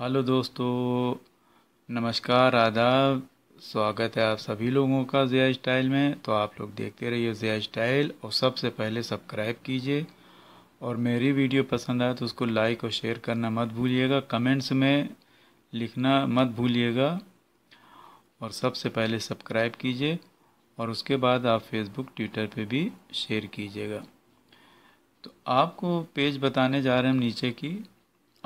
hello दोस्तों नमस्कार आदाब स्वागत है आप सभी लोगों का ज़िया स्टाइल में तो आप लोग देखते रहिए ज़िया स्टाइल और सबसे पहले सब्सक्राइब कीजिए और मेरी वीडियो पसंद आए तो उसको लाइक और शेयर करना मत भूलिएगा कमेंट्स में लिखना मत भूलिएगा और सबसे पहले सब्सक्राइब कीजिए और उसके बाद आप फेसबुक ट्विटर पे भी शेयर कीजिएगा तो आपको पेज बताने जा रहे हैं हम नीचे की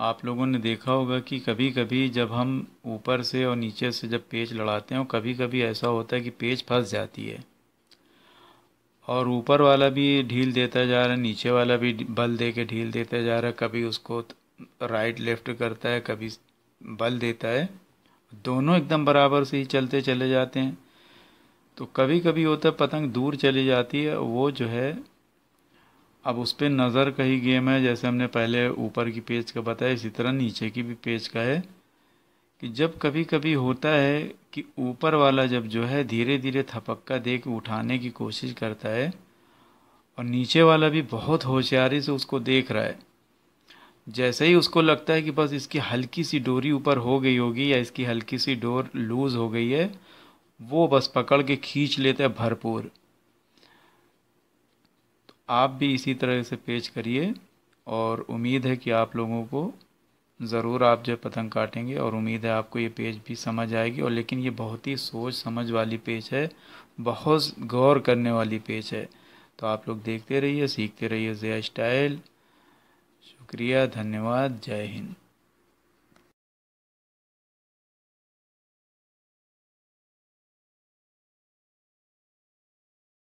आप लोगों ने देखा होगा कि कभी कभी जब हम ऊपर से और नीचे से जब पेज लड़ाते हैं और कभी कभी ऐसा होता है कि पेज फंस जाती है और ऊपर वाला भी ढील देता जा रहा है नीचे वाला भी बल दे के ढील देता जा रहा है कभी उसको राइट लेफ़्ट करता है कभी बल देता है दोनों एकदम बराबर से ही चलते चले जाते हैं तो कभी कभी होता है पतंग दूर चली जाती है वो जो है अब उस पर नज़र कही गेम है जैसे हमने पहले ऊपर की पेज का बताया इसी तरह नीचे की भी पेज का है कि जब कभी कभी होता है कि ऊपर वाला जब जो है धीरे धीरे थपक्का दे के उठाने की कोशिश करता है और नीचे वाला भी बहुत होशियारी से उसको देख रहा है जैसे ही उसको लगता है कि बस इसकी हल्की सी डोरी ऊपर हो गई होगी या इसकी हल्की सी डोर लूज़ हो गई है वो बस पकड़ के खींच लेता है भरपूर आप भी इसी तरह से पेश करिए और उम्मीद है कि आप लोगों को ज़रूर आप जो पतंग काटेंगे और उम्मीद है आपको ये पेज भी समझ आएगी और लेकिन ये बहुत ही सोच समझ वाली पेज है बहुत गौर करने वाली पेज है तो आप लोग देखते रहिए सीखते रहिए जया स्टाइल शुक्रिया धन्यवाद जय हिंद